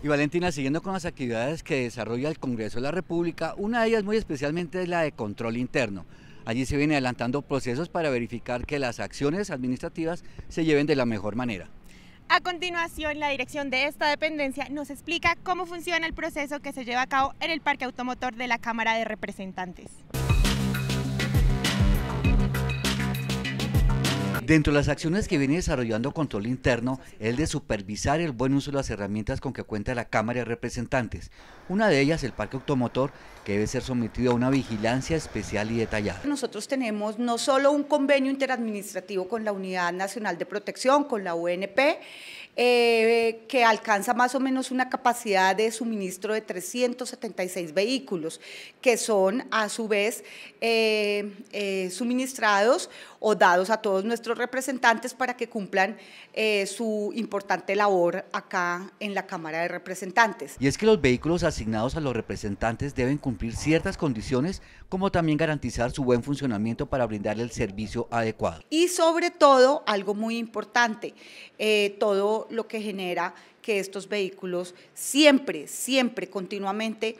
Y Valentina, siguiendo con las actividades que desarrolla el Congreso de la República, una de ellas muy especialmente es la de control interno. Allí se vienen adelantando procesos para verificar que las acciones administrativas se lleven de la mejor manera. A continuación, la dirección de esta dependencia nos explica cómo funciona el proceso que se lleva a cabo en el Parque Automotor de la Cámara de Representantes. Dentro de las acciones que viene desarrollando Control Interno es de supervisar el buen uso de las herramientas con que cuenta la Cámara de Representantes. Una de ellas, el parque automotor, que debe ser sometido a una vigilancia especial y detallada. Nosotros tenemos no solo un convenio interadministrativo con la Unidad Nacional de Protección, con la UNP, eh, que alcanza más o menos una capacidad de suministro de 376 vehículos, que son a su vez eh, eh, suministrados o dados a todos nuestros representantes para que cumplan su importante labor acá en la Cámara de Representantes. Y es que los vehículos asignados a los representantes deben cumplir ciertas condiciones, como también garantizar su buen funcionamiento para brindarle el servicio adecuado. Y sobre todo, algo muy importante, todo lo que genera que estos vehículos siempre, siempre, continuamente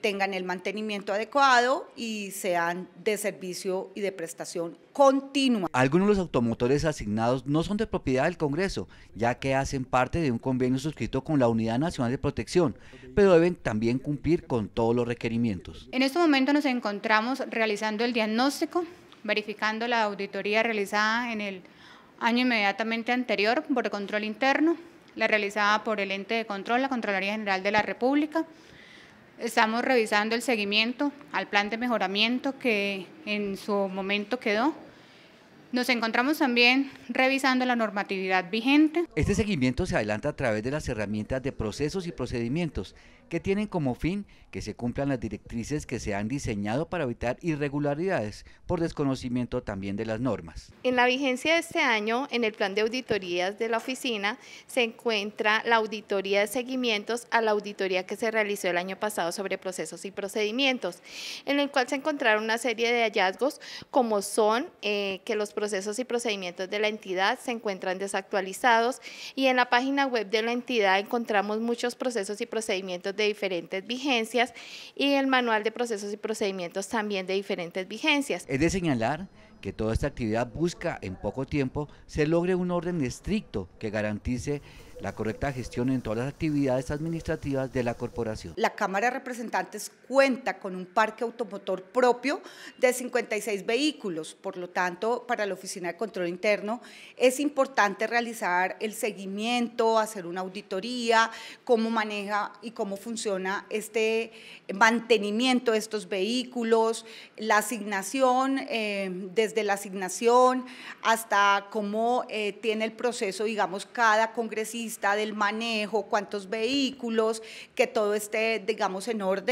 tengan el mantenimiento adecuado y sean de servicio y de prestación continua. Algunos de los automotores asignados no son de propiedad del Congreso, ya que hacen parte de un convenio suscrito con la Unidad Nacional de Protección, pero deben también cumplir con todos los requerimientos. En este momento nos encontramos realizando el diagnóstico, verificando la auditoría realizada en el año inmediatamente anterior por control interno, la realizada por el ente de control, la Contraloría General de la República. Estamos revisando el seguimiento al plan de mejoramiento que en su momento quedó nos encontramos también revisando la normatividad vigente. Este seguimiento se adelanta a través de las herramientas de procesos y procedimientos que tienen como fin que se cumplan las directrices que se han diseñado para evitar irregularidades por desconocimiento también de las normas. En la vigencia de este año, en el plan de auditorías de la oficina, se encuentra la auditoría de seguimientos a la auditoría que se realizó el año pasado sobre procesos y procedimientos, en el cual se encontraron una serie de hallazgos como son eh, que los procesos y procedimientos de la entidad se encuentran desactualizados y en la página web de la entidad encontramos muchos procesos y procedimientos de diferentes vigencias y el manual de procesos y procedimientos también de diferentes vigencias. Es de señalar que toda esta actividad busca en poco tiempo se logre un orden estricto que garantice la correcta gestión en todas las actividades administrativas de la corporación. La Cámara de Representantes cuenta con un parque automotor propio de 56 vehículos, por lo tanto, para la Oficina de Control Interno es importante realizar el seguimiento, hacer una auditoría, cómo maneja y cómo funciona este mantenimiento de estos vehículos, la asignación, eh, desde la asignación hasta cómo eh, tiene el proceso, digamos, cada congresista del manejo, cuántos vehículos, que todo esté, digamos, en orden.